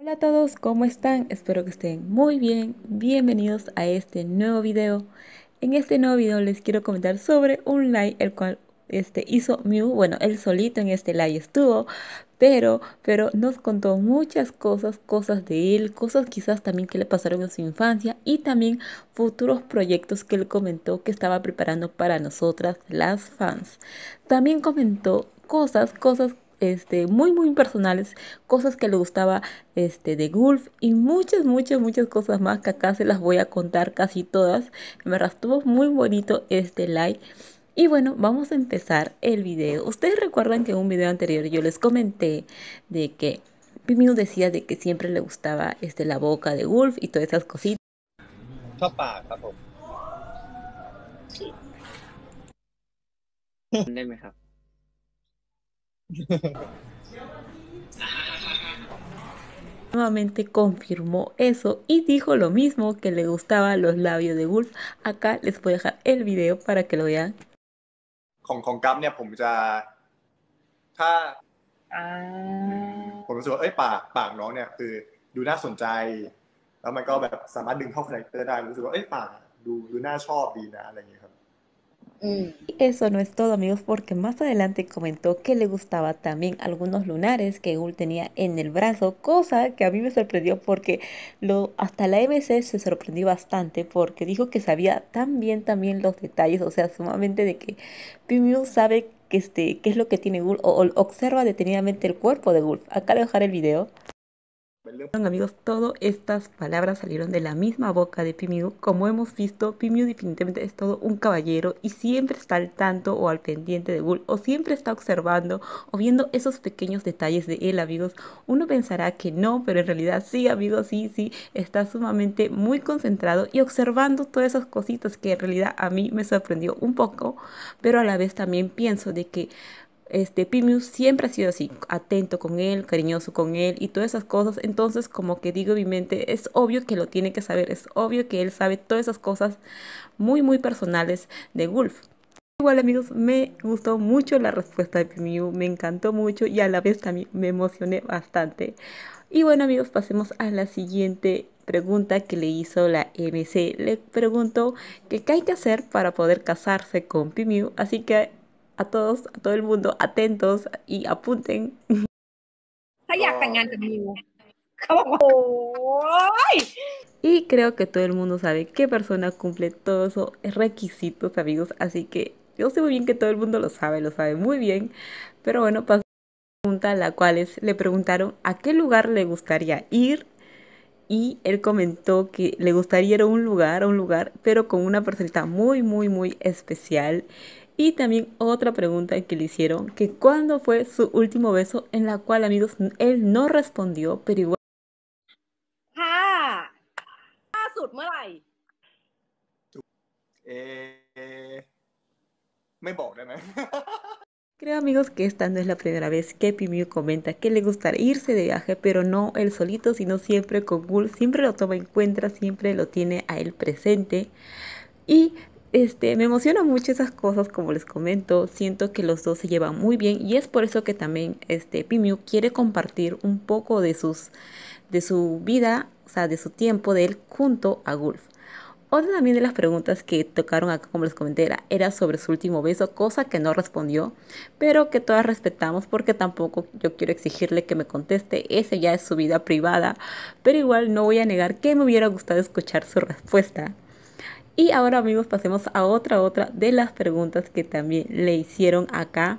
Hola a todos, ¿cómo están? Espero que estén muy bien. Bienvenidos a este nuevo video. En este nuevo video les quiero comentar sobre un like el cual este, hizo Mew, bueno, él solito en este live estuvo, pero, pero nos contó muchas cosas, cosas de él, cosas quizás también que le pasaron en su infancia y también futuros proyectos que él comentó que estaba preparando para nosotras, las fans. También comentó cosas, cosas este, muy, muy personales, cosas que le gustaba este, de Gulf y muchas, muchas, muchas cosas más que acá se las voy a contar casi todas. Me rastuvo muy bonito este like. Y bueno, vamos a empezar el video. Ustedes recuerdan que en un video anterior yo les comenté de que Pimino decía de que siempre le gustaba este, la boca de GULF y todas esas cositas. Nuevamente confirmó eso y dijo lo mismo que le gustaban los labios de Wolf. Acá les voy a dejar el video para que lo vean. ของของกัมเนี่ยผมจะถ้าผมรู้สึกว่าเอ้ยปากปากน้องเนี่ยคือดูน่าสนใจ แล้วมันก็แบบสามารถดึงเข้าคาแรคเตอร์ได้รู้สึกว่าเอ้ยปากดูดูน่าชอบดีนะอะไรอย่างเงี้ยครับ Y mm. Eso no es todo amigos porque más adelante comentó que le gustaba también algunos lunares que Gul tenía en el brazo, cosa que a mí me sorprendió porque lo, hasta la MC e se sorprendió bastante porque dijo que sabía tan bien también los detalles, o sea, sumamente de que Pimu sabe que este, qué es lo que tiene Gul o, observa detenidamente el cuerpo de Gulf. Acá le voy a dejar el video amigos, todas estas palabras salieron de la misma boca de Pimiu. Como hemos visto, Pimiu definitivamente es todo un caballero y siempre está al tanto o al pendiente de Bull o siempre está observando o viendo esos pequeños detalles de él amigos. Uno pensará que no, pero en realidad sí amigos, sí, sí, está sumamente muy concentrado y observando todas esas cositas que en realidad a mí me sorprendió un poco, pero a la vez también pienso de que este siempre ha sido así, atento con él, cariñoso con él y todas esas cosas. Entonces, como que digo en mi mente, es obvio que lo tiene que saber, es obvio que él sabe todas esas cosas muy, muy personales de Wolf. Igual amigos, me gustó mucho la respuesta de Pimiu, me encantó mucho y a la vez también me emocioné bastante. Y bueno amigos, pasemos a la siguiente pregunta que le hizo la MC. Le preguntó que qué hay que hacer para poder casarse con Pimiu, así que a todos, a todo el mundo, atentos y apunten. Oh. Y creo que todo el mundo sabe qué persona cumple todos esos requisitos, amigos. Así que yo sé muy bien que todo el mundo lo sabe, lo sabe muy bien. Pero bueno, pasó a la pregunta, la cual es, le preguntaron a qué lugar le gustaría ir. Y él comentó que le gustaría ir a un lugar, a un lugar, pero con una persona muy, muy, muy especial. Y también otra pregunta que le hicieron, que cuándo fue su último beso, en la cual amigos, él no respondió, pero igual... Creo amigos que esta no es la primera vez que Pimiu comenta que le gustaría irse de viaje, pero no él solito, sino siempre con Gul, siempre lo toma en cuenta, siempre lo tiene a él presente. Y este, me emociona mucho esas cosas, como les comento. Siento que los dos se llevan muy bien y es por eso que también este, Pimiu quiere compartir un poco de, sus, de su vida, o sea, de su tiempo de él junto a Gulf. Otra también de las preguntas que tocaron acá, como les comenté, era, era, sobre su último beso, cosa que no respondió, pero que todas respetamos porque tampoco yo quiero exigirle que me conteste, esa ya es su vida privada, pero igual no voy a negar que me hubiera gustado escuchar su respuesta. Y ahora amigos pasemos a otra, otra de las preguntas que también le hicieron acá.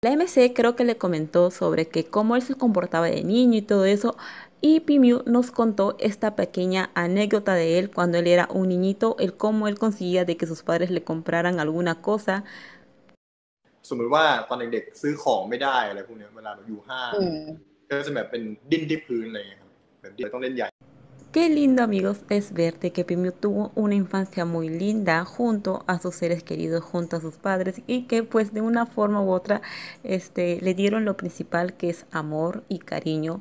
La MC creo que le comentó sobre que cómo él se comportaba de niño y todo eso. Y Pimiu nos contó esta pequeña anécdota de él cuando él era un niñito, el cómo él conseguía de que sus padres le compraran alguna cosa. Qué lindo amigos es verte que Pimiu tuvo una infancia muy linda junto a sus seres queridos, junto a sus padres y que pues de una forma u otra este, le dieron lo principal que es amor y cariño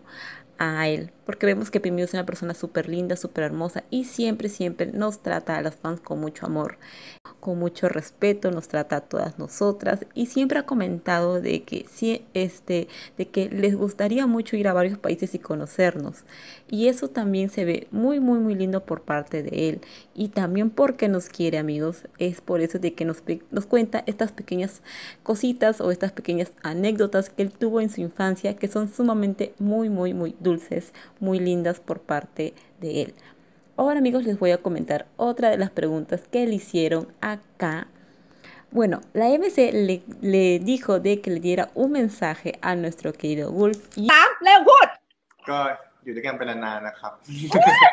a él. Porque vemos que Pimiu es una persona súper linda, súper hermosa y siempre, siempre nos trata a los fans con mucho amor con mucho respeto nos trata a todas nosotras y siempre ha comentado de que, si, este, de que les gustaría mucho ir a varios países y conocernos. Y eso también se ve muy, muy, muy lindo por parte de él. Y también porque nos quiere, amigos. Es por eso de que nos, nos cuenta estas pequeñas cositas o estas pequeñas anécdotas que él tuvo en su infancia que son sumamente muy, muy, muy dulces, muy lindas por parte de él. Ahora amigos les voy a comentar otra de las preguntas que le hicieron acá. Bueno, la MC le, dijo de que le diera un mensaje a nuestro querido Wolf. Ah,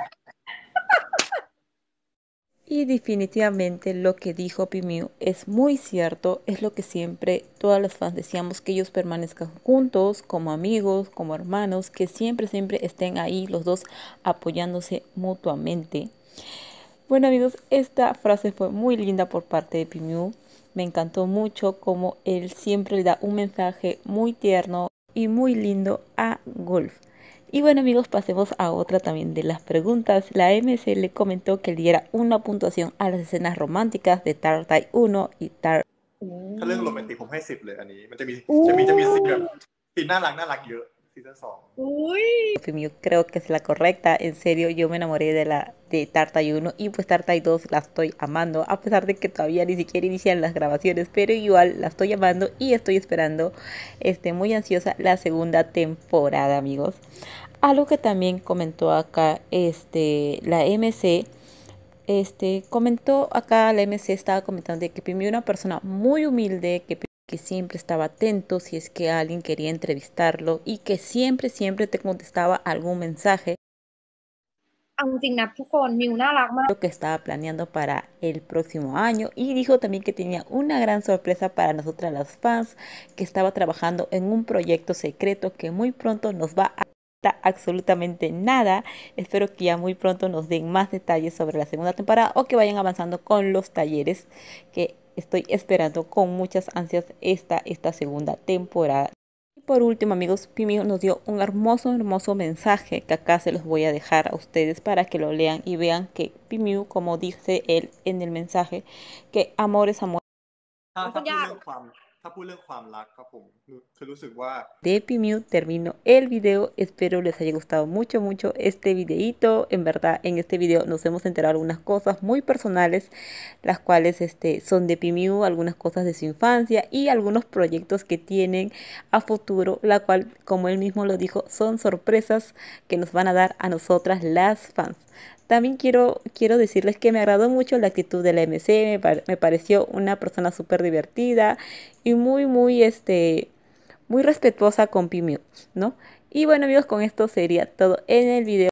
Y definitivamente lo que dijo Pimiu es muy cierto, es lo que siempre todas las fans decíamos, que ellos permanezcan juntos, como amigos, como hermanos, que siempre, siempre estén ahí los dos apoyándose mutuamente. Bueno amigos, esta frase fue muy linda por parte de Pimiu, me encantó mucho como él siempre le da un mensaje muy tierno y muy lindo a Golf. Y bueno amigos, pasemos a otra también de las preguntas. La MC le comentó que le diera una puntuación a las escenas románticas de Tar 1 y Tar creo que es la correcta. En serio, yo me enamoré de la de Tartay 1 y pues y 2 la estoy amando. A pesar de que todavía ni siquiera inician las grabaciones, pero igual la estoy amando y estoy esperando, este, muy ansiosa, la segunda temporada, amigos. Algo que también comentó acá este, la MC este, comentó acá, la MC estaba comentando de que pimi una persona muy humilde, que que siempre estaba atento si es que alguien quería entrevistarlo y que siempre, siempre te contestaba algún mensaje. Lo que estaba planeando para el próximo año y dijo también que tenía una gran sorpresa para nosotras las fans, que estaba trabajando en un proyecto secreto que muy pronto nos va a dar absolutamente nada. Espero que ya muy pronto nos den más detalles sobre la segunda temporada o que vayan avanzando con los talleres que estoy esperando con muchas ansias esta, esta segunda temporada. Y por último, amigos, Pimio nos dio un hermoso, hermoso mensaje que acá se los voy a dejar a ustedes para que lo lean y vean que Pimiu, como dice él en el mensaje, que amor es amor. Ah, de Pimiu termino el video espero les haya gustado mucho mucho este videito en verdad en este video nos hemos enterado algunas cosas muy personales las cuales este son de Pimiu algunas cosas de su infancia y algunos proyectos que tienen a futuro la cual como él mismo lo dijo son sorpresas que nos van a dar a nosotras las fans también quiero, quiero decirles que me agradó mucho la actitud de la MC, me, pareció una persona súper divertida y muy, muy, este, muy respetuosa con Pimios ¿no? Y bueno amigos, con esto sería todo en el video.